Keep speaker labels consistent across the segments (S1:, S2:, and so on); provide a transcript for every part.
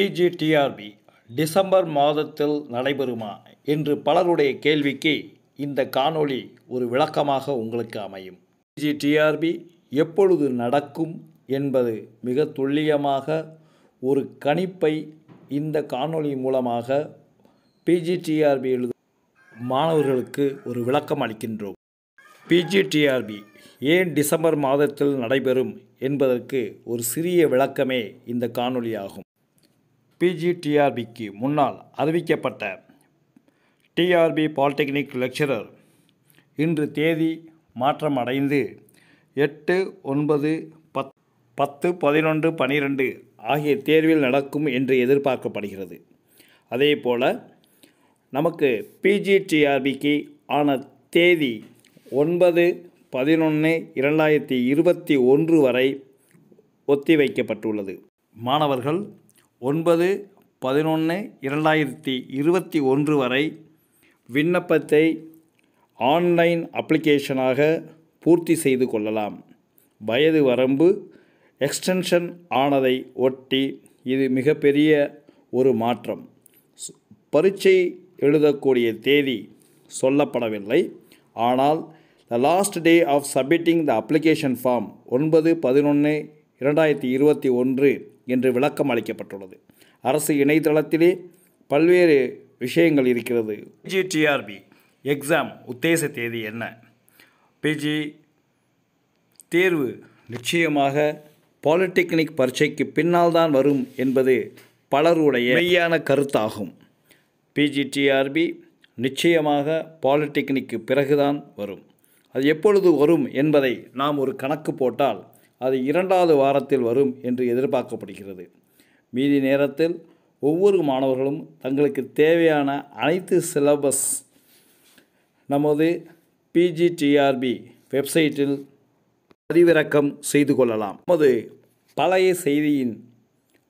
S1: PGTRB December மாதத்தில் நடைபெறுமா என்று பலருடைய கேள்விக்கு இந்த காணொளி ஒரு விளக்கமாக உங்களுக்கு அமையும் பிஜிடிஆர்பி எப்பொழுது நடக்கும் என்பது மிக துல்லியமாக ஒரு கணிப்பை இந்த காணொளி மூலமாக பிஜிடிஆர்பி எழுது மாணவர்களுக்கு ஒரு விளக்கம் அளிக்கின்றோம் பிஜிடிஆர்பி ஏன் டிசம்பர் மாதத்தில் நடைபெறும் என்பதற்கு ஒரு சிறிய விளக்கமே இந்த காணொளி ஆகும் பிஜிடிஆர்பிக்கு முன்னால் அறிவிக்கப்பட்ட டிஆர்பி பாலிடெக்னிக் லெக்சரர் இன்று தேதி மாற்றமடைந்து எட்டு ஒன்பது பத் பத்து பதினொன்று பனிரெண்டு ஆகிய தேர்வில் நடக்கும் என்று எதிர்பார்க்கப்படுகிறது அதே போல் நமக்கு பிஜிடிஆர்பிக்கு ஆன தேதி ஒன்பது பதினொன்று இரண்டாயிரத்தி இருபத்தி ஒன்று வரை ஒத்தி வைக்கப்பட்டுள்ளது மாணவர்கள் ஒன்பது பதினொன்று இரண்டாயிரத்தி இருபத்தி ஒன்று வரை விண்ணப்பத்தை ஆன்லைன் அப்ளிகேஷனாக பூர்த்தி செய்து கொள்ளலாம் வயது வரம்பு எக்ஸ்டென்ஷன் ஆனதை ஒட்டி இது மிகப்பெரிய ஒரு மாற்றம் பரீட்சை எழுதக்கூடிய தேதி சொல்லப்படவில்லை ஆனால் the last day of submitting the application form ஒன்பது பதினொன்று இரண்டாயிரத்தி இருபத்தி ஒன்று என்று விளக்கம் அளிக்கப்பட்டுள்ளது அரசு இணையதளத்திலே பல்வேறு விஷயங்கள் இருக்கிறது பிஜிடிஆர்பி எக்ஸாம் உத்தேச தேதி என்ன பிஜி தேர்வு நிச்சயமாக பாலிடெக்னிக் பரீட்சைக்கு பின்னால் தான் வரும் என்பது பலருடைய மெய்யான கருத்தாகும் பிஜிடிஆர்பி நிச்சயமாக பாலிடெக்னிக்கு பிறகுதான் வரும் அது எப்பொழுது வரும் என்பதை நாம் ஒரு கணக்கு போட்டால் அது இரண்டாவது வாரத்தில் வரும் என்று எதிர்பார்க்கப்படுகிறது மீதி நேரத்தில் ஒவ்வொரு மாணவர்களும் தங்களுக்கு தேவையான அனைத்து சிலபஸ் நமது பிஜிடிஆர்பி வெப்சைட்டில் பதிவிறக்கம் செய்து கொள்ளலாம் நமது பழைய செய்தியின்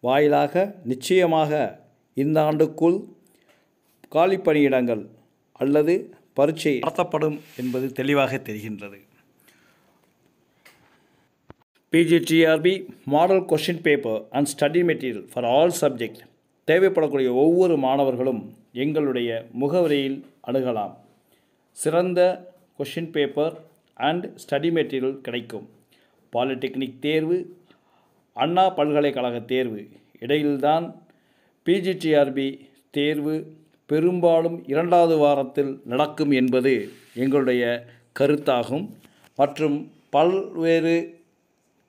S1: வாயிலாக நிச்சயமாக இந்த ஆண்டுக்குள் காலிப்பணியிடங்கள் அல்லது பரீட்சை நடத்தப்படும் என்பது தெளிவாக தெரிகின்றது PGTRB model question paper and study material for all subject தேவைப்படக்கூடிய ஒவ்வொரு மாணவர்களும் எங்களுடைய முகவரியில் அணுகலாம் சிறந்த question paper and study material கிடைக்கும் பாலிடெக்னிக் தேர்வு அண்ணா பல்கலைக்கழக தேர்வு இடையில்தான் பிஜிடிஆர்பி e தேர்வு பெரும்பாலும் இரண்டாவது வாரத்தில் நடக்கும் என்பது எங்களுடைய கருத்தாகும் மற்றும் பல்வேறு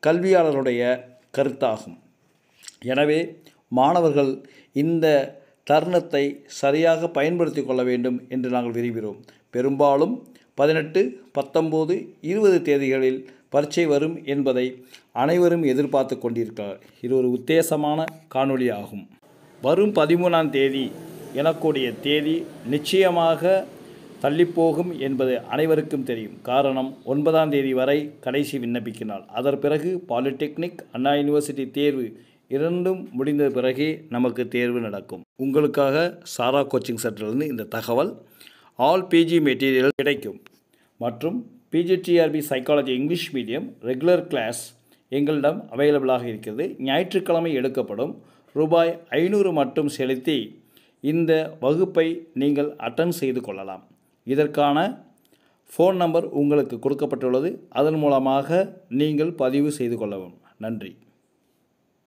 S1: கல்வியாளருடைய கருத்தாகும் எனவே மாணவர்கள் இந்த தருணத்தை சரியாக பயன்படுத்தி கொள்ள வேண்டும் என்று நாங்கள் விரும்புகிறோம் பெரும்பாலும் பதினெட்டு பத்தொம்போது இருபது தேதிகளில் பரீட்சை வரும் என்பதை அனைவரும் எதிர்பார்த்து கொண்டிருக்கிறார் இது ஒரு உத்தேசமான காணொளி ஆகும் வரும் பதிமூணாம் தேதி எனக்கூடிய தேதி நிச்சயமாக தள்ளிப்போகும் என்பது அனைவருக்கும் தெரியும் காரணம் ஒன்பதாம் தேதி வரை கடைசி விண்ணப்பிக்கினால் அதன் பிறகு பாலிடெக்னிக் அண்ணா யூனிவர்சிட்டி தேர்வு இரண்டும் முடிந்த பிறகே நமக்கு தேர்வு நடக்கும் உங்களுக்காக சாரா கோச்சிங் சென்டர்லேருந்து இந்த தகவல் ஆல் பிஜி மெட்டீரியல் கிடைக்கும் மற்றும் PGTRB psychology English medium regular class எங்களிடம் அவைலபிளாக இருக்கிறது ஞாயிற்றுக்கிழமை எடுக்கப்படும் ரூபாய் ஐநூறு மட்டும் செலுத்தி இந்த வகுப்பை நீங்கள் அட்டன் செய்து கொள்ளலாம் இதற்கான ஃபோன் நம்பர் உங்களுக்கு கொடுக்கப்பட்டுள்ளது அதன் மூலமாக நீங்கள் பதிவு செய்து கொள்ளவும் நன்றி